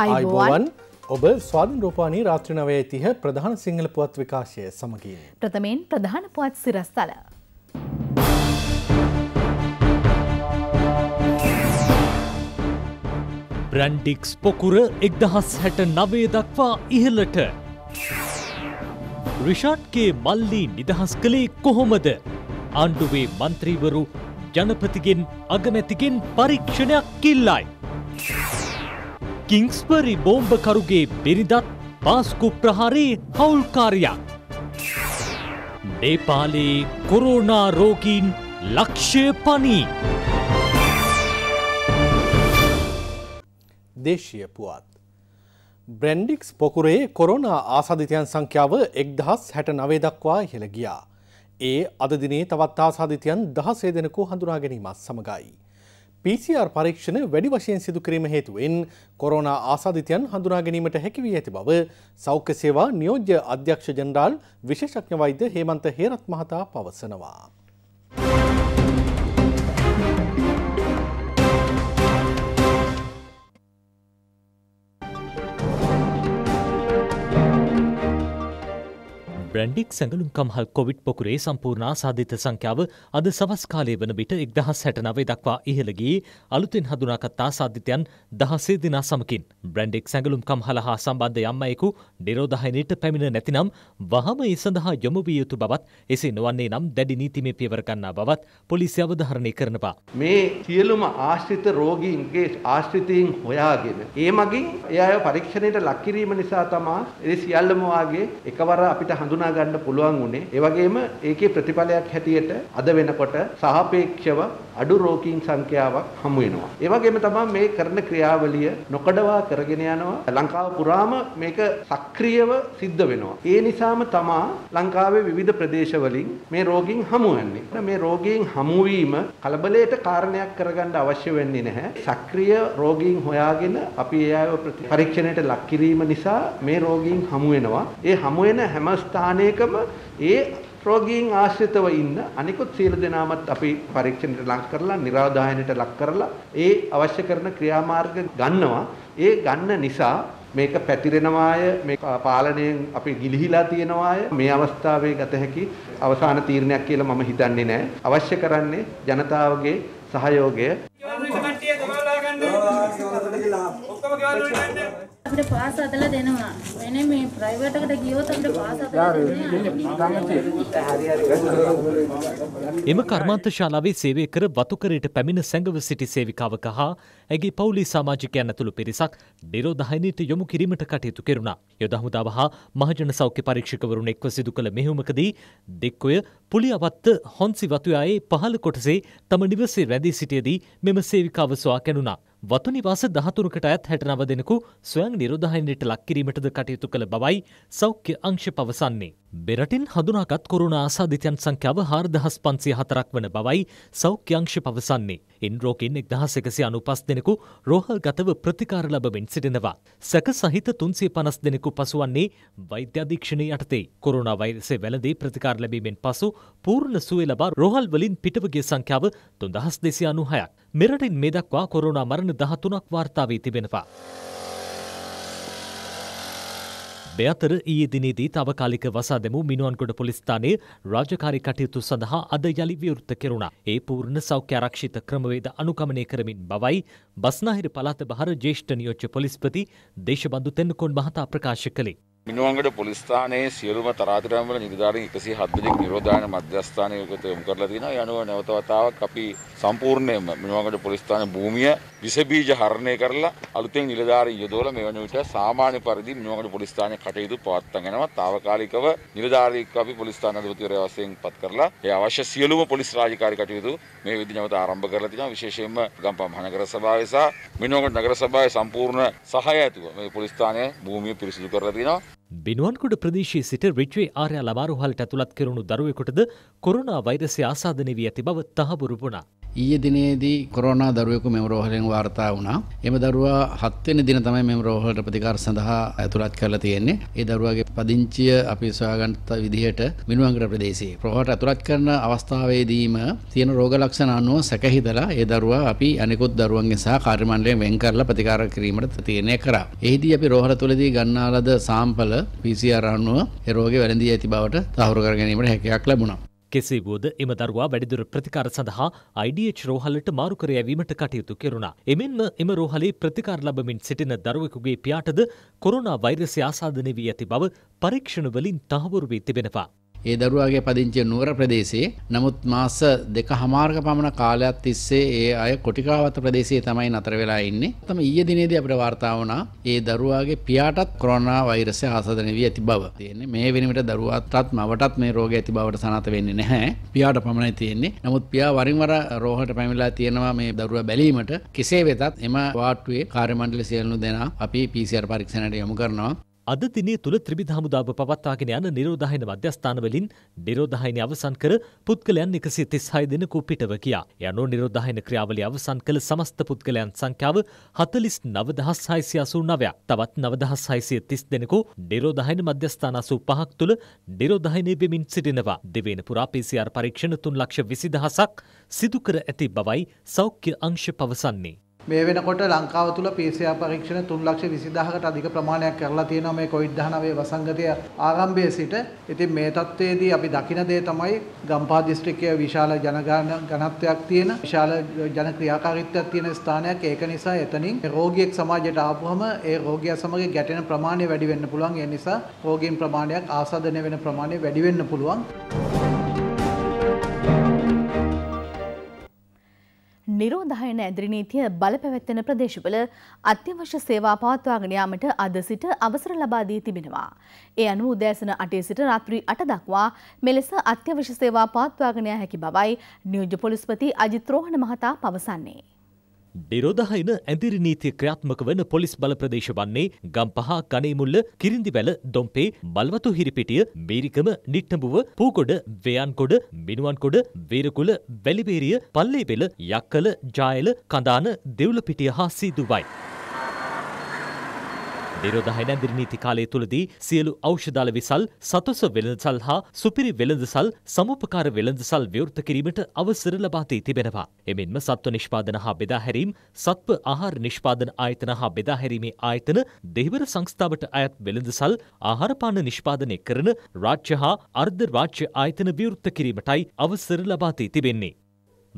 අයිබෝවන් ඔබ ස්වාධන් රෝපානී රාත්‍රනවය තිහ ප්‍රධාන සිංහල පුවත් විකාශය සමගින්. ප්‍රථමයෙන් ප්‍රධාන පුවත් සිරස්ථල. බ්‍රන්ඩික්ස් පොකුර එක්දහස් හැට නවේ දක්වා ඉහලට. රිෂාට්ගේ මල්ලී නිදහස් කළේ කොහොමද. ආණ්ඩුවේ මන්ත්‍රීවරු ජනපතිගෙන් අගමැතිගෙන් පරීක්ෂණයක් කිල්ලයි. කිංස්පරි බෝම්භකරුගේ බිරිදත් පාස්කු ප්‍රහාරයේ හවුල්කාරයක්. නේපාලයේ කොරෝනා රෝගීන් ලක්ෂය පනී. දේශය පුවත්. බ්‍රෙන්ඩික්ස් පොකුරේ කොරෝනා ආසාධිතයන් සංඛ්‍යාව එක්දහස් හැට නවේ දක්වා හෙළ ගියා. ඒ අදදිනේ තවත් ආසාධිතයන් දහසේ දෙනකු හඳුනා ගැනීමත් සමඟයි. PCR පරීක්ෂණ වැඩි වශයෙන් සිදු කිරීම හේතුවෙන් කොරෝනා ආසාධිතයන් හඳුනා ගැනීමට හැකිවී ඇති බව සෞඛ්‍ය සේවා නියෝජ්‍ය අධ්‍යක්ෂ ජනරාල් විශේෂඥ වෛද්‍ය හේමන්ත හේරත් මහතා පවසනවා. බ්‍රන්ඩික් සැඟලුම්කම්හල් කොවිට් පොකුරේ සම්පූර්ණ ආසාධිත සංඛ්‍යාව අද සවස් කාලය වන විට එක්දහස් හැට නවේ දක්වා ඉහළගී අලුතෙන් හඳුනාගත් ආසාධිතයන් දහසේ දිනා සමකින් බ්‍රන්ඩික් සැඟලුම්කම් හල හා සම්බන්ධ යම්මයෙකු නිරෝධහයනයට පැමිණ නැතිනම් වහම ඒ සඳහා යොමු විය යුතු බවත් එසේ නොවන්නේ නම් දැඩි නීතිමේ පියවරගන්නා බවත් පොලිසි අවධාරණය කරනවා. මේ සියලුම ආශ්‍රිත රෝගීන්ගේ ආශ්‍රිතයින් හොයාගෙන ඒ මගින් එය පරීක්ෂණයට ලක්කිරීම නිසා තමා ඒ සියල්ලම වාගේ එකවර අපිට හඳුනා හඳුනා ගන්න පුළුවන් උනේ ඒ වගේම ඒකේ ප්‍රතිඵලයක් හැටියට අද වෙනකොට සාපේක්ෂව අඩු රෝගීන් සංඛ්‍යාවක් හමු වෙනවා. ඒ වගේම තමයි මේ කරන ක්‍රියාවලිය නොකඩවා කරගෙන යනවා. ලංකාව පුරාම මේක සක්‍රියව සිද්ධ වෙනවා. ඒ නිසාම තමයි ලංකාවේ විවිධ ප්‍රදේශවලින් මේ රෝගීන් හමු වෙන්නේ. මේ රෝගීන් හමු වීම කලබලයට කාරණයක් කරගන්න අවශ්‍ය වෙන්නේ නැහැ. සක්‍රිය රෝගීන් හොයාගෙන අපි ඒ අයව පරීක්ෂණයට ලක් කිරීම නිසා මේ රෝගීන් හමු වෙනවා. ඒ හමු වෙන හැම ස්ථාන ස්ථානයකම ඒ රෝගීන් ආශ්‍රිතව ඉන්න අනිකුත් සියලු දෙනාමත් අපි පරීක්ෂණයට ලක් කරලා නිරාදායනයට ලක් කරලා ඒ අවශ්‍ය කරන ක්‍රියාමාර්ග ගන්නවා ඒ ගන්න නිසා මේක පැතිරෙනවාය මේ පාලනයෙන් අපි ගිලිහිලා තියෙනවාය මේ අවස්ථාවේ ගත හැකි අවසාන තීරණයක් කියලා මම හිතන්නේ නැහැ අවශ්‍ය කරන්නේ ජනතාවගේ සහයෝගය අපිට පාස් අදලා දෙනවා. වෙන මේ ප්‍රයිවට් එකට ගියොත් අපිට පාස් අදලා දෙන්නේ. එම කර්මාන්ත ශාලාවේ සේවය කර වතුකරයට පැමිණ සැඟව සිටි සේවිකාවක හා ඇගේ පවුලේ සමාජිකයන් ඇතුළු පිරිසක් නිරෝධායනයට යොමු කිරීමට කටයුතු කෙරුණා. යොද හමුදාව හා මහජන සෞඛ්‍ය පරීක්ෂකවරුන් එක්ව සිදු කළ මෙහෙයුමකදී දෙක්කොය පුලියවත්ත හොන්සි වතුයායේ පහළ කොටසේ තම නිවසේ රැඳී සිටියදී මෙම සේවිකාව සොයා කැණුනා. වතුනිවාස දහතුනකට ඇත් හැටනව දෙෙනෙකු ස්වයන් නිරෝධහයිනයට ලක්කිරීමටද කටයුතු කළ බවයි සෞඛ්‍ය අංශ පවසන්නේ. බෙරටින් හඳුනාගත් කොරුණා ආසාධිතයන් සංඛ්‍යාව හාරදහස් පන්සිය හතරක් වන බවයි සෞඛ්‍යංශ පවසන්නේ. එන් රෝකින් එක්දහස එකසි අනුපස් දෙනෙකු රෝහල් ගතව ප්‍රතිකාර ලබමින් සිටිනවා. සැක සහිත තුන්සේ පනස් දෙනෙකු පසුවන්නේ වෛද්‍යාධීක්ෂණය යටතේ. කොරුණා වෛරසේ වැලදී ප්‍රතිකාර ලැබීමෙන් පසු පූර්ණ සුවේ ලබා රෝහල් වලින් පිටවගේ සංඛ්‍යාව තුන්දහස් දෙසි අනුහයක්. මෙරටින් මේ දක්වා කොරුණා මරණ දහතුනක් වාර්තාාවී තිබෙනවා. මේ අතර ඊයේ දිනේදී තාවකාලික වසාදැමූ මිනුවන්ගොඩ පොලිස් ස්ථානයේ රාජකාරී කටයුතු සඳහා අද යලි විවෘත කෙරුණා. ඒ පූර්ණ සෞඛ්‍ය ආරක්ෂිත ක්‍රමවේද අනුගමනය කරමින් බවයි බස්නාහිර පළාත බහර ජ්‍යෙෂ්ඨ නියෝජ්‍ය පොලිස්පති දේශබන්දු තෙන්නකෝන් මහතා ප්‍රකාශ කළේ. මිනුවන්ගඩ පොලිස් ස්ථානයේ සියලුම තරාතිරම් වල නිලධාරීන් 107 දෙනෙක් නිරෝධායන මධ්‍යස්ථානයේ උගත යොමු කරලා තිනවා. ඒ අනුව නැවත වතාවක් අපි සම්පූර්ණයෙන්ම මිනුවන්ගඩ පොලිස් ස්ථානයේ භූමිය විස බීජ හරණය කරලා අලුතෙන් නිලධාරීන් යොදවලා මේ වන විට සාමාන්‍ය පරිදි මිනුවන්ගඩ පොලිස් ස්ථානයේ කටයුතු පවත්වාගෙන යනවා. తాවකාලිකව නිලධාරීන්ව අපි පොලිස් ස්ථානාධිපතිවරයා වශයෙන් පත් කරලා ඒ අවශ්‍ය සියලුම පොලිස් රාජකාරී කටයුතු මේ විදිහට නැවත ආරම්භ කරලා තිනවා. විශේෂයෙන්ම ගම්පහ මහනගර සභාවේ සහ මිනුවන්ගඩ නගර සභාවේ සම්පූර්ණ සහාය ඇතුව මේ පොලිස් ස්ථානයේ භූමිය පිරිසිදු කරලා තිනවා. බිනුවන්කුඩ ප්‍රදේශයේ සිට රිට්වේ ආරයා ලබාරුහල්ට ඇතුළත් කෙරුණු දරුවෙකුටද කොරුණා වෛරසය ආසාධනය වී ඇති බව තහවුරු වුණා. ඊයේ දිනේදී කොරෝනා දරුවෙකු මෙම රෝහලෙන් වාර්තා වුණා. එම දරුවා 7 වෙනි දින තමයි මෙම රෝහලට ප්‍රතිකාර සඳහා ඇතුළත් කරලා තියෙන්නේ. ඒ දරුවාගේ පදිංචිය අපි සොයාගත්ත විදිහට මිනුවන්ගඩ ප්‍රදේශයේ රෝහලට ඇතුළත් කරන අවස්ථාවේදීම තියෙන රෝග ලක්ෂණ අනුව සැකහිතලා ඒ දරුවා අපි අනිකුත් දරුවන්ගෙන් සහ කාර්ය මණ්ඩලයෙන් වෙන් කරලා ප්‍රතිකාර කිරීමට තීරණය කරා. එෙහිදී අපි රෝහල තුලදී ගන්නා ලද සාම්පල PCR අනුව ඒ රෝගේ වැළඳී ඇති බවට තහවුරු කර ගැනීමට හැකියාවක් ලැබුණා. කෙසේ වුවද එම දරුවා වැඩිදුර ප්‍රතිකාර සඳහා IDH රෝහලට මාරු කර යැවීමට කටයුතු කෙරුණා. එමෙන්ම එම රෝහලේ ප්‍රතිකාර ලබමින් සිටින දරුවෙකුගේ පියාටද කොරෝනා වෛරසය ආසාදනය වී ඇති බව පරීක්ෂණවලින් තහවුරු වී තිබෙනවා. ඒ දරුවාගේ පදිංචි නුවර ප්‍රදේශයේ. නමුත් මාස දෙක හමාරක පමණ කාලයක් තිස්සේ ඒ අය කොටිකාවත ප්‍රදේශයේ තමයි නතර වෙලා ඉන්නේ. තම ඊයේ දිනේදී අපිට වාර්තා වුණා ඒ දරුවාගේ පියාටත් කොරෝනා වෛරසය ආසාදනය වී ඇති බව. තියෙන්නේ මේ වෙනවිට දරුවාටත් මවටත් මේ රෝගය ඇති බවට සනාථ වෙන්නේ නැහැ. පියාට පමණයි තියෙන්නේ. නමුත් පියා වරින් වර රෝහලට පැමිණලා තියෙනවා මේ දරුවා බැලීමට. කෙසේ වෙතත් එම වාට්ටුවේ කාර්ය මණ්ඩල සියලු දෙනා අපි PCR පරීක්ෂණයට යොමු කරනවා. අද දිනේ තුළ ත්‍රිවිධ හමුදාව පවත්වාගෙන යන නිරෝධායන මධ්‍යස්ථානවලින් නිරෝධායනය අවසන් කර පුද්ගලයන් 136 දෙනෙකු පිටව ගියා. යනු නිරෝධායන ක්‍රියාවලිය අවසන් කළ සමස්ත පුද්ගලයන් සංඛ්‍යාව 49689ක්. තවත් 9630 දෙනෙකු නිරෝධායන මධ්‍යස්ථාන 85ක් තුළ නිරෝධායනය වෙමින් සිටිනවා. දෙවේන පුරා PCR පරීක්ෂණ 3 ලක්ෂ 20000ක් සිදු කර ඇති බවයි සෞඛ්‍ය අංශ පවසන්නේ. මේ වෙනකොට ලංකාව තුළ PCR පරීක්ෂණ 3,20,000කට අධික ප්‍රමාණයක් කරලා තියෙනවා මේ COVID-19 වසංගතය ආරම්භයේ සිට. ඉතින් මේ தത്വයේදී අපි දකින දේ තමයි ගම්පහ දිස්ත්‍රික්කයේ විශාල ජනගණ ඝනත්වයක් තියෙන, විශාල ජන ක්‍රියාකාරීත්වයක් තියෙන ස්ථානයක්. ඒක නිසා එතනින් රෝගියෙක් සමාජයට ආපුවම ඒ රෝගියා සමග ගැටෙන ප්‍රමාණය වැඩි වෙන්න පුළුවන්. ඒ නිසා රෝගීන් ප්‍රමාණයක් ආසාදනය වෙන ප්‍රමාණය වැඩි වෙන්න පුළුවන්. නිරෝධායන ඇදිරිනීතිය බලපැවැත්වෙන ප්‍රදේශවල අත්‍යවශ්‍ය සේවා පවත්වාගෙන යාමට අද සිට අවසර ලබා දී තිබෙනවා. ඒ අනුව උදෑසන 8 සිට රාත්‍රී 8 දක්වා මෙලෙස අත්‍යවශ්‍ය සේවා පවත්වාගෙන හැකි බවයි නියෝජ්‍ය පොලිස්පති අජිත් රෝහණ මහතා පවසන්නේ. නිරෝධහයන ඇදිරි නීතිය ක්‍රියාත්මක වන පොලිස් බල ප්‍රදේශ වන්නේ ගම්පහ කනේමුල්ල කිරින්දිවැල දොම්පේ මල්වතු හිරිපිටිය මේරිකම නිට්ටඹුව පූකොඩ වේයන්කොඩ මිනුවන්කොඩ වේරකුල වැලිබේරිය පල්ලේබෙල යක්කල ජායල කඳාන දෙව්ලපිටිය හා සීදුවයි. විරෝධහය නැදිරි නීති කාලය තුළදී සියලු ඖෂධාල විසල්, සතොස වෙළඳසල් හා සුපිරි වෙළඳසල් සමුපකාර වෙළඳසල් විවෘත කිරීමට අවසර ලබා දී තිබෙනවා. එමෙන්ම සත්ව නිෂ්පාදන හා බෙදා හැරීම්, සත්ව ආහාර නිෂ්පාදන ආයතන හා බෙදා හැරීමේ ආයතන, දෙහිවර සංස්ථාවට අයත් වෙළඳසල්, ආහාර පාන නිෂ්පාදනය කරන රාජ්‍ය හා අර්ධ රාජ්‍ය ආයතන විවෘත කිරීමටයි අවසර ලබා දී තිබෙන්නේ.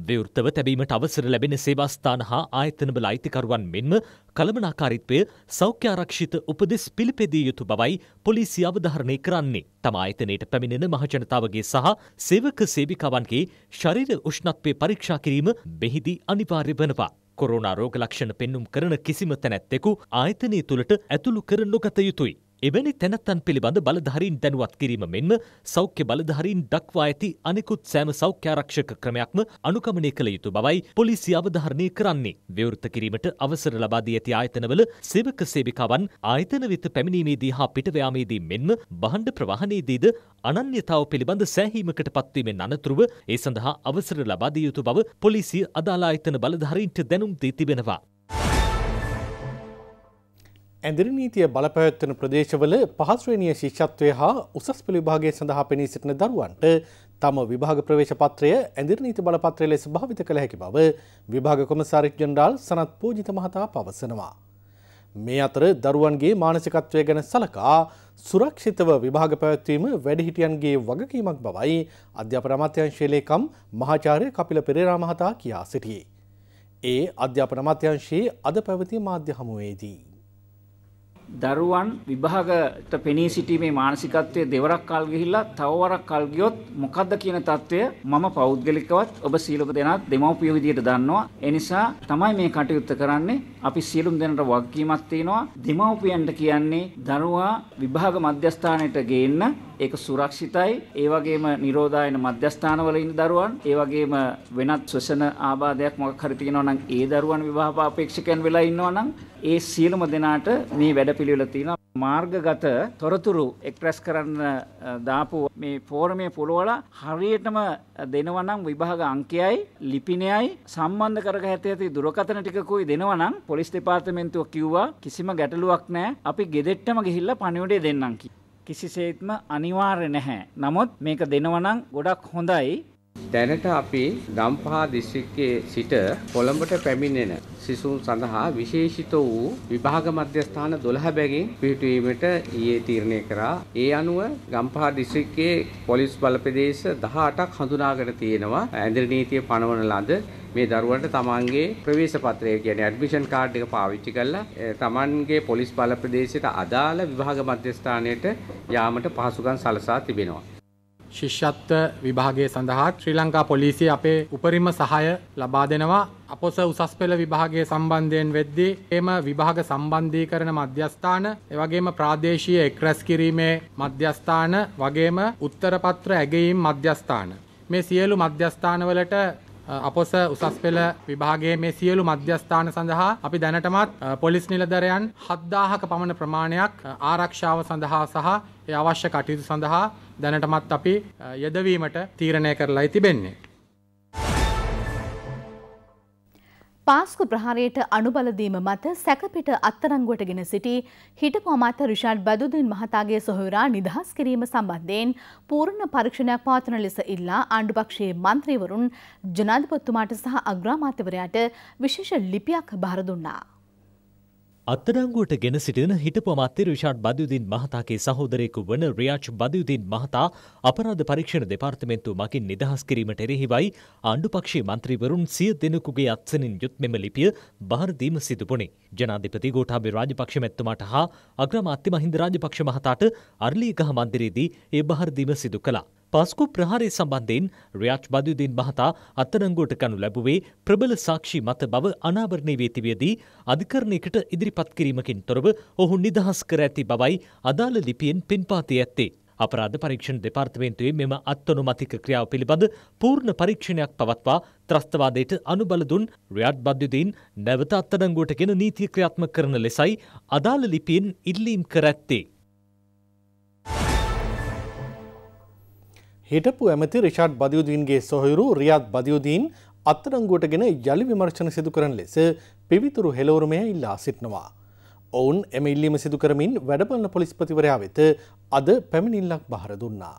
විවෘතව තැබීමට අවසර ලැබෙන සේවාස්ථාන හා ආයතනවල අයිතිකරුවන් මෙන්ම කළමනාකාරීත්වය සෞඛ්‍යාරක්ෂිත උපදෙස් පිළිපෙදිය යුතු බවයි පොලිසිය අවධාරණය කරන්නේ. තම ආයතනයට පැමිණෙන මහජනතාවගේ සහ සේවක සේවිකාවන්ගේ ශරීර උෂ්ණත්වය පරීක්ෂා කිරීම මෙහිදී අනිවාර්ය වනවා. කොරෝනා රෝග ලක්ෂණ පෙන්눔 කරන කිසිම තැනැත්තෙකු ආයතනය තුළට ඇතුළු කර නොගත යුතුයි. එවැනි තැනැත්තන් පිළිබඳ බලධාරීන් දැනුවත් කිරීම මෙන්ම සෞඛ්‍ය බලධාරීන් දක්වා ඇති අනෙකුත් සෑම සෞඛ්‍යාරක්ෂක ක්‍රමයක්ම අනුගමනය කළ යුතු බවයි පොලිසිය අවධාරණය කරන්නේ. විවෘත කිරීමට අවසර ලබා දී ඇති ආයතනවල සේවක සේවිකාවන් ආයතන වෙත පැමිණීමේදී හා පිටවයාමේදී මෙන්ම බහණ්ඩ ප්‍රවාහනයේදීද අනන්‍යතාව පිළිබඳ සෑහීමකට පත්වීමෙන් අනතුරුව ඒ සඳහා අවසර ලබා දිය යුතු බව පොලිසිය අදාළ ආයතන බලධාරීන්ට දැනුම් දී තිබෙනවා. ඇදිරි නීතිය බලපැවැත්වන ප්‍රදේශවල පහස්ශ්‍රේණිය ශිෂ්ෂත්වය හා උසස් පිළිභාගේ සඳහා පෙනී සිටින දරුවන්ට තම විභාග ප්‍රවේශ පත්‍රය ඇදිරි නීති බලපත්‍රය ලෙස භාවිත කළ හැකි බව විභාග කොමසාරික් ජෙනරාල් සනත් පූජිත මහතා පවසනවා. මේ අතර දරුවන්ගේ මානසිකත්වය ගැන සලකා සුරක්ෂිතව විභාග පැවැත්වීම වැඩිහිටියන්ගේ වගකීමක් බවයි අධ්‍යාපන අමාත්‍යංශයලේකම් මහාචාර්ය කපිල පෙරේරා මහතා කියා සිටියේ. ඒ අධ්‍යාපන අමාත්‍යංශයේ අද පැවති මාධ්‍ය හමුවේදී. දරුවන් විභාගට පෙනී සිටීමේ මානසිකත්වයේ දෙවරක් කල් ගිහිල්ලා තවවරක් කල් ගියොත් මොකද්ද කියන తত্ত্বය මම පෞද්ගලිකවත් ඔබ සියලුම දෙනාත් දෙමව්පියෝ විදියට දන්නවා. ඒ නිසා තමයි මේ කටයුත්ත කරන්නේ. අපි සියලුම දෙනාට වගකීමක් තියෙනවා. දෙමව්පියන්ට කියන්නේ දරුවා විභාග මධ්‍යස්ථානයට ගේන්න ඒක සුරක්ෂිතයි. ඒ වගේම නිරෝධායන මධ්‍යස්ථානවල ඉන්න දරුවන්, ඒ වගේම වෙනත් ශ්වසන ආබාධයක් මොකක් හරි තියෙනවා නම් ඒ දරුවන් විවාහ පාපේක්ෂකයන් වෙලා ඉන්නවා නම් ඒ සියලුම දෙනාට මේ වැඩපිළිවෙල තියෙනවා. මාර්ගගත තොරතුරු එක්ට්‍රස් කරන්න දාපු මේ ෆෝරමේ පුරවලා හරියටම දෙනවා නම් විභාග අංකයයි ලිපිනයයි සම්බන්ධ කරග ඇත ඇති දුරකථන ටිකකුයි දෙනවා නම් පොලිස් දෙපාර්තමේන්තුව කිව්වා කිසිම ගැටලුවක් නැහැ. අපි ගෙදෙට්ටම ගිහිල්ලා පණිවුඩේ දෙන්නම් කිව්වා. කිසිසේත්ම අනිවාර්ය නැහැ. නමුත් මේක දෙනවනම් ගොඩක් හොඳයි. දැනට අපි ගම්පහ දිස්ත්‍රික්කයේ සිට කොළඹට පැමිණෙන සිසුන් සඳහා විශේෂිත වූ විභාග මධ්‍යස්ථාන 12 බැගින් පිහිටුවීමට ඊයේ තීරණය කරා. ඒ අනුව ගම්පහ දිස්ත්‍රික්කයේ පොලිස් බලප්‍රදේශ 18ක් හඳුනාගෙන තියෙනවා. ඇඳිරි නීතිය පනවන ලද මේ දරුවන්ට තමන්ගේ ප්‍රවේශ පත්‍රය කියන්නේ ඇඩ්මිෂන් කාඩ් එක පාවිච්චි කරලා තමන්ගේ පොලිස් බල ප්‍රදේශයට අදාළ විභාග මධ්‍යස්ථානයට යාමට පහසුකම් සලසා තිබෙනවා. ශිෂ්‍යත්ව විභාගය සඳහා ශ්‍රී ලංකා පොලිසිය අපේ උපරිම සහාය ලබා දෙනවා අපොස උසස් පෙළ විභාගය සම්බන්ධයෙන් වෙද්දී එම විභාග සම්බන්ධීකරණ මධ්‍යස්ථාන එවැගේම ප්‍රාදේශීය එක්රැස් කිරීමේ මධ්‍යස්ථාන වගේම උත්තර පත්‍ර ඇගයීම් මධ්‍යස්ථාන මේ සියලු මධ්‍යස්ථානවලට අපොස උසස් පෙළ විභාගයේ මේ සියලු මධ්‍යස්ථාන සඳහා අපි දැනටමත් පොලිස් නිලධරයන් 7000ක පමණ ප්‍රමාණයක් ආරක්ෂාව සඳහා සහ ඒ අවශ්‍ය කටයුතු සඳහා දැනටමත් අපි යෙදවීමට තීරණය කරලායි තිබෙන්නේ. පාස්කු ප්‍රහාරයට අනුබලදීම මත සැකපිට අත්තරංගුවටගෙන සිටි හිටපු අමාත්‍ය රිෂාඩ් බදුදින් මහතාගේ සොහොයුරා නිදහස් කිරීම සම්බන්ධයෙන් පූර්ණ පරීක්ෂණයක් පවත්වන ලෙස ඉල්ලා ආණ්ඩුපක්ෂයේ මන්ත්‍රීවරුන් ජනාධිපතිතුමාට සහ අග්‍රාමාත්‍යවරයාට විශේෂ ලිපියක් බාර දුන්නා. අත්තරංගුවට ගෙන සිටින හිටපු අමාත්‍ය රිෂාඩ් බදුදීන් මහතාගේ සහෝදරයෙකු වන රියාජ් බදුදීන් මහතා අපරාධ පරීක්ෂණ දෙපාර්තමේන්තුව මගින් නිදහස් කිරීමට එරෙහිවයි ආණ්ඩුපක්ෂී මන්ත්‍රීවරුන් සිය දෙනෙකුගේ අත්සනින් යුත් මෙම ලිපිය බාර දීම සිදුපුණි. ජනාධිපති ගෝඨාභය රාජපක්ෂ මැතිතුමාට හා අග්‍රාමාත්‍ය මහින්ද රාජපක්ෂ මහතාට අර්ලීගහ මන්දිරයේදී ඒ බාර දීම සිදු කළා. පස්කු ප්‍රහාරය සම්බන්ධයෙන් රියාච් බදුදීන් මහතා අත්තරංගුවට කනු ලැබුවේ ප්‍රබල සාක්ෂි මත බව අනාවරණය වී තිබියදී අධිකරණයකට ඉදිරිපත් කිරීමකින් තොරව ඔහු නිදහස් කර ඇති බවයි අදාළ ලිපියෙන් පින්පාතී ඇත්තේ. අපරාධ පරීක්ෂණ දෙපාර්තමේන්තුවේ මෙම අත්අනුමතික ක්‍රියාව පිළිබඳ පූර්ණ පරීක්ෂණයක් පවත්වා ත්‍රස්තවාදයට අනුබල දුන් රියාඩ් බද්දුදීන් නැවත අත්අඩංගුවට ගෙන නීතිය ක්‍රියාත්මක කරන ලෙසයි අදාළ ලිපියෙන් ඉල්ලීම් කර ඇත්තේ. හිටපු ඇමති රිෂාඩ් බදියුදීන්ගේ සොහයුරු රියාත් බදියුදීන් අත්තරංගුවටගෙන යළි විමර්ශන සිදු කරන ලෙස පිවිතුරු හෙලවරුමය ඉල්ලා සිටනවා. ඔවුන් එම ඉල්ලීම සිදු කරමින් වැඩපන්න පොලිස්පතිවරයා වෙත අද පැමිණිල්ලක් බහර දුන්නා.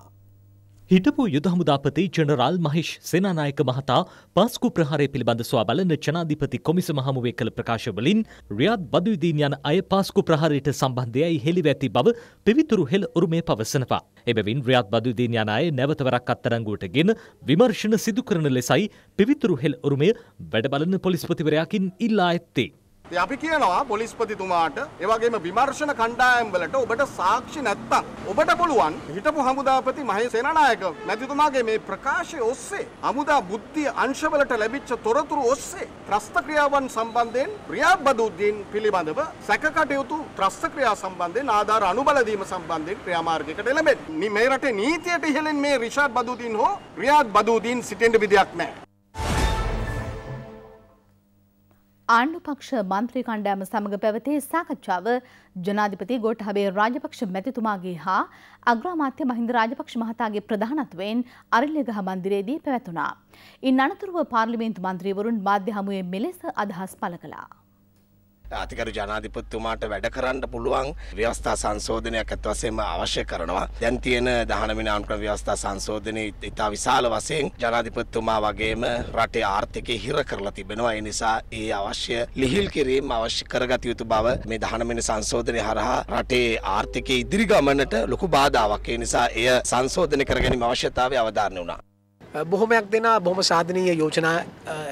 හිටපු යුද හමුදාපති ජනරාල් මහිෂ් සේනානායක මහතා පාස්කු ප්‍රහාරය පිළිබඳ සොයා බලන ජනාධිපති කොමිසම හමුවේ කළ ප්‍රකාශවලින් රියාද් බදුවිදීන් යන අය පාස්කු ප්‍රහාරයට සම්බන්ධයයි හෙළිව ඇති බව පිවිතුරු හෙළ උරුමය පවසනවා. එබැවින් රියාද් බදුවිදීන් යන අය නැවතවරක් අත්තරංගුවටගෙන විමර්ශන සිදු කරන ලෙසයි පිවිතුරු හෙළ උරුමය වැඩ බලන පොලිස්පතිවරයාකින් ඉල්ලා ඇත්තේ. අපි කියනවා පොලිස්පතිතුමාට ඒවගේම විමර්ශන කණ්ඩායම්වලට ඔබට සාක්ෂි නැත්තම් ඔබට පුළුවන් හිටපු හමුදාපති මහේ සේනානායක මැතිතුමාගේ මේ ප්‍රකාශය ඔස්සේ හමුදා බුද්ධිය අංශවලට ලැබිච්ච තොරතුරු ඔස්සේ ත්‍රස්ත ක්‍රියාවන් සම්බන්ධයෙන් රියාද් බදුද්දීන් පිළිබඳව සැකකටයුතු ත්‍රස්ත ක්‍රියා සම්බන්ධයෙන් ආධාර අනුබල දීම සම්බන්ධයෙන් ක්‍රියාමාර්ගයකට එළඹෙන්නේ මේ රටේ නීතියට ඉහළින් මේ රිෂාඩ් බදුද්දීන් හෝ රියාද් බදුද්දීන් සිටින්න විදියක් නැහැ ආණ්ඩුපක්ෂ මන්ත්‍රී කණ්ඩෑම සමඟ පැවතේ සාකච්ඡාව ජනාධිපති ගෝඨාභය රාජපක්ෂ මැතිතුමාගේ හා අග්‍රාමාත්‍ය මහින්ද රාජපක්ෂ මහතාගේ ප්‍රධානත්වයෙන් අරිල්ලගහ මන්දිරයේදී පැවැතුණා. ඉන් අනතුරුව පාර්ලිමේන්තු මන්ත්‍රීවරුන් මාධ්‍ය හමුවේ මෙලෙස අදහස් පළ කළා. අතිකරු ජනාධිපතිතුමාට වැඩ කරන්න පුළුවන් ව්‍යවස්ථා සංශෝධනයක් ඇත් වශයෙන්ම අවශ්‍ය කරනවා. දැන් තියෙන 19 නාමකරණ ව්‍යවස්ථා සංශෝධනයේ ඉතා විශාල වශයෙන් ජනාධිපතිතුමා වගේම රටේ ආර්ථිකය හිර කරලා තිබෙනවා. ඒ නිසා ඒ අවශ්‍ය ලිහිල් කිරීම අවශ්‍ය කරගත යුතු බව මේ 19 වෙනි සංශෝධනය හරහා රටේ ආර්ථිකයේ ඉදිරි ගමනට ලොකු බාධාවක්. ඒ නිසා එය සංශෝධනය කර ගැනීම අවශ්‍යතාවය අවධාරණය වුණා. බොහොමයක් දෙනා බොහොම සාධනීය යෝජනා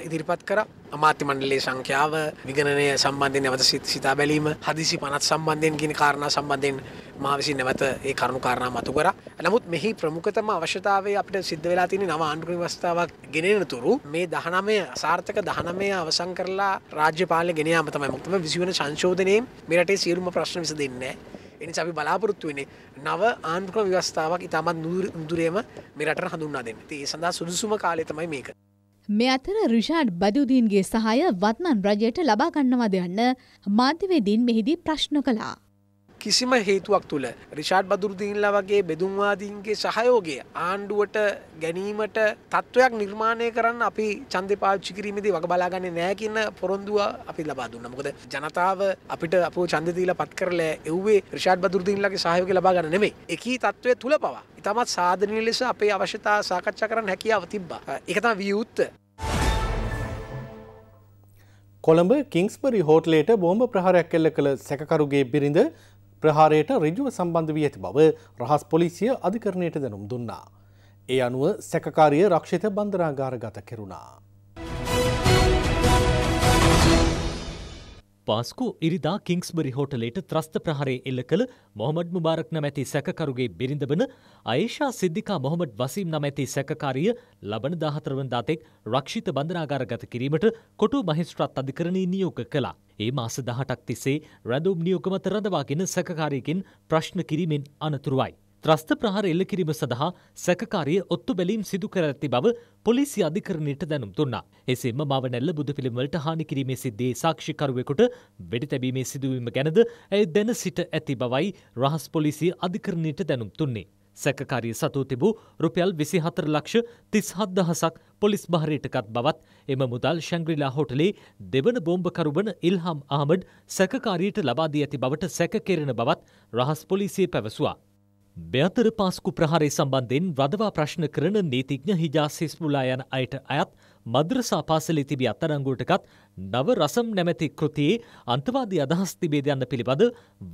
ඉදිරිපත් කර අමාත්‍ය මණ්ඩලේ සංඛ්‍යාව විගණනය සම්බන්ධයෙන් නැවත සිතා බැලීම හදිසි පනත් සම්බන්ධයෙන් කියන කාරණා සම්බන්ධයෙන් මා විසින් නැවත ඒ කරුණු කාරණා මතු කරා. නමුත් මෙහි ප්‍රමුඛතම අවශ්‍යතාවය අපිට සිද්ධ වෙලා තියෙන නව ආණ්ඩුක්‍රම ව්‍යවස්ථාවක් ගෙනෙන තුරු මේ 19 අසාර්ථක 19 අවසන් කරලා රාජ්‍ය පාලනය ගෙන යාම තමයි. මොකද 20 වෙනි සංශෝධනයේ මේ රටේ සියලුම ප්‍රශ්න විසඳෙන්නේ නැහැ. එනි අපි බලාපොරොත්තු වෙන්නේ නව ආන්ක්‍රම ව්‍යවස්ථාවක් ඉතාමත් දුරේම මෙරට හඳුන්නා දෙන්න ඒ සඳහා සුදුසුම කාලය තමයි මේක. මේ අතර රිෂාඩ් බදුදීන්ගේ සහය වත්මන් රජයට ලබාගන්නවද යන්න මාධ්‍යවේදීන් මෙහිදී ප්‍රශ්න කලා. කිසිම හේතුවක් තුළ රිෂාඩ් බදුරුදීන්ලා වගේ බෙදුම්වාදීන්ගේ සහයෝගේ ආණ්ඩුවට ගැනීමට තත්ත්වයක් නිර්මාණය කරන්න අපි චන්ද පාච්චි කිරීමේදී වග බලාගන්න නෑකින්න පොරොන්දුව අපි ලබා දුන්න මොකද ජනතාව අපිට අප චන්දදීල පත් කරලා එව්වේ රිෂාඩ් බදුරදීන්ලගේ සහයෝග ලබාගන්න නෙමේ එකී තත්ත්වය තුළ පවා ඉතමත් සාධනය ලෙස අපේ අවශ්‍යතා සාකච්ඡා කරන්න හැකියාව තිබ්බා එකතා වියයුත්ත කොළඹ කිංස්පරි හෝටලේට බෝම්භ ප්‍රහාරයක් කෙල්ල කළ සැකකරුගේ බිරිඳ ප්‍රහාරයට රිජුව සම්බන්ධ වී ඇති බව රහස් පොලිසිය අධිකරණයට දැනුම් දුන්නා. ඒ අනුව සැකකාරිය රක්ෂිත බන්ධනාගාර ගත කෙරුණා. පාස්කු ඉරිදා කිංස්බරි හෝටලේට ත්‍රස්ත ප්‍රහරේ එල්ල කළ මොහමඩ් මුබාරක් නමැති සැකකරුගේ බිරිඳවන අයේෂා සිද්ධිකා මොහමඩ් වසීම් නමැති සැකකාරිය ලබන දාහතරවන් දාතෙක් රක්ෂිත බන්ධනාගාරගත කිරීමට කොටු මහිස්ත්‍රත් අධිකරණී නියෝග කළා. ඒ මාස දහටක් තිස්සේ රැඳුම් නියෝග මත රඳවාගෙන සැකකාරයකින් ප්‍රශ්න කිරීමෙන් අනතුරුවයි. ත්‍රස්ත ප්‍රහාර එල්ල කිරීම සඳහා සැකකාරිය ඔත්තු බැලීම් සිදු කර ඇති බව පොලිසි අධිකරණයට දැනුම් දුන්නා. එසේම මවනැල්ල බුදු පිළිමවලට හානි කිරීමේ සිද්ධියේ සාක්ෂිකරුවෙකුට වෙඩි තැබීමේ සිදුවීම ගැනද ඇය දැන සිට ඇති බවයි රහස් පොලිසිය අධිකරණයට දැනුම් දුන්නේ. සැකකාරී සතු තිබූ රුපියල් විසිහතර ලක්ෂ තිස්හත් දහසක් පොලිස් භාරයටකත් බවත් එම මුදල් ශංග්‍රිලා හෝටලේ දෙවන බෝම්භකරුවන ඉල්හම් ආමඩ් සැකකාරීට ලබාදී ඇති බවට සැකකෙරෙන බවත් රහස් පොලිසිය පැවසවා. බෙතර පාස්කු ප්‍රහාරය සම්බන්ධයෙන් රදවා ප්‍රශ්න කරන නීතිඥ හිජා සිස්මුලා යන අයට අයත් මද්‍රසා පාසලේ තිබි අත්තරංගුවටකත් නව රසම් නැමැති කෘතියේ අන්තවාදී අදහස් තිබේද යන්න පිළිබඳ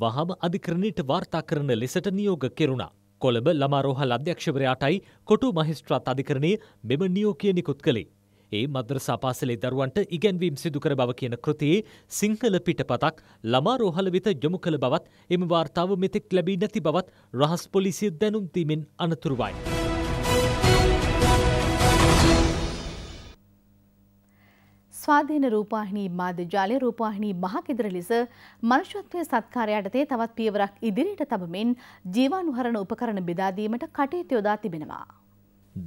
වහම අධිකරණයට වාර්තා කරන ලෙසට නියෝග කෙරුණා. කොළඹ ළමාරෝහල් අධ්‍යක්ෂවරයාටයි කොටු මහිස්ත්‍රාත් අධිකරණයේ මෙම නියෝගය නිකුත් කළේ. ඒ මද්‍රසා පාසලේ දරුවන්ට ඉගැන්වීම් සිදුකර බව කියන කෘතියේ සිංහල පිටපතක් ළමා රෝහල වෙත යොමු කළ බවත් එම වාර්තාව මෙතෙක් ලැබී නැති බවත් රහස් පොලිසිය දැනුම් දීමෙන් අනතුරුවයි. ස්වාධීන රූපාහිනී මාධ්‍යජාලය රූපාහිනී මහකෙදර ලෙස මනුෂ්‍යත්වය සත්කාරයටතේ තවත් පියවරක් ඉදිරියට තබමින් ජීවානුහරණ උපකරණ බෙදාදීමට කටයුතු යොදා තිබෙනවා.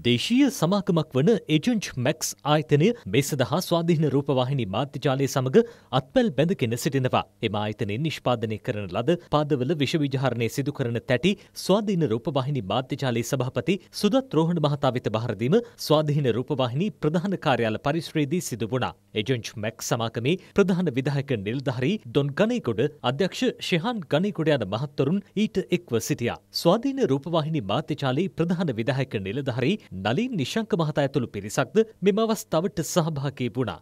දේශීය සමාකමක් වන එජන්ච් මැක්ස් ආයතනය මේ සඳහා ස්වාධීන රූපවාහිනි මාධ්‍යජාලය සමඟ අත්පැල් බැඳගෙන සිටිනවා. එම ආයතනයෙන් නිෂ්පාදනය කරන ලද පාදවල විශවිජාරණය සිදු කරන තැටි ස්වාධීන රූපවාහිනි මාධ්‍යජාලයේ සභාපති සුදත් රෝහණ මහතා වෙත බහරදීම ස්වාධීන රූපවාහිනි ප්‍රධාන කාර්යාල පරිශ්‍රයේදී සිදු වුණා. එජන්ච් මැක්ස් සමාකමේ ප්‍රධාන විධායක නිලධාරී දොන් ගණේකොඩ අධ්‍යක්ෂ ශෙහන් ගණේකොඩ යන මහත්වරුන් ඊට එක්ව සිටියා. ස්වාධීන රූපවාහිනි මාධ්‍යජාලයේ ප්‍රධාන විධායක නිලධාරී නලින් නිශංක මහතා ඇතුළු පිරිසක්ද මෙම අවස්ථාවට සහභාගී වුණා.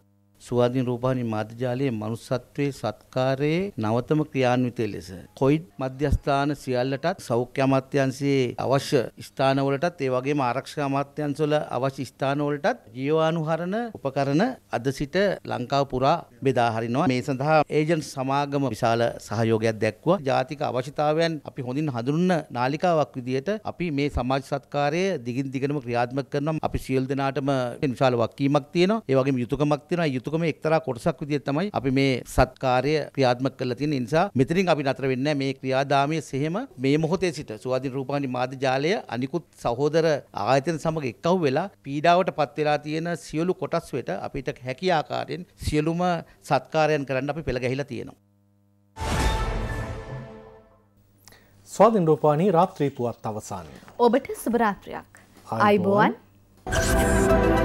සුවාදීන් රූපවාහිනී මාධ්‍යාලයේ මනුස්සත්වයේ සත්කාරයේ නවතම ක්‍රියාන්විතය ලෙස කොයිඩ් මධ්‍යස්ථාන සියල්ලටත් සෞඛ්‍ය අමාත්‍යාංශයේ අවශ්‍ය ස්ථානවලටත් ඒ වගේම ආරක්ෂක අමාත්‍යාංශවල අවශ්‍ය ස්ථානවලටත් ජීවාණුහරණ උපකරණ අද සිට ලංකාව පුරා බෙදා හරිනවා මේ සඳහා ඒජන්ට් සමාගම විශාල සහයෝගයක් දැක්වුවා ජාතික අවශ්‍යතාවයන් අපි හොඳින් හඳුන්වන නාලිකාවක් විදිහට අපි මේ සමාජ සත්කාරය දිගින් දිගටම ක්‍රියාත්මක කරනවා අපි සියලු දෙනාටම විශාල වක්කීමක් තියෙනවා ඒ වගේම යුතුයකමක් තියෙනවා යුතුය ආගමේ එක්තරා කොටසක් විදිහට තමයි අපි මේ සත්කාරය ක්‍රියාත්මක කරලා තියෙන නිසා මෙතනින් අපි නතර වෙන්නේ මේ ක්‍රියාදාමයේ සෙහෙම මේ මොහොතේ සිට සුවාදීන රූපවාහිනී මාධ්‍ය ජාලය අනිකුත් සහෝදර ආයතන සමග එක්කහුව වෙලා පීඩාවටපත් වෙලා තියෙන සියලු කොටස් වෙත අපිට හැකි ආකාරයෙන් සියලුම සත්කාරයන් කරන්න අපි පෙළ ගැහිලා තියෙනවා. ස්වාධීන රූපවාහිනී රාත්‍රී පුවත් අවසන්. ඔබට සුබ රාත්‍රියක්. ආයුබෝවන්. Thank you.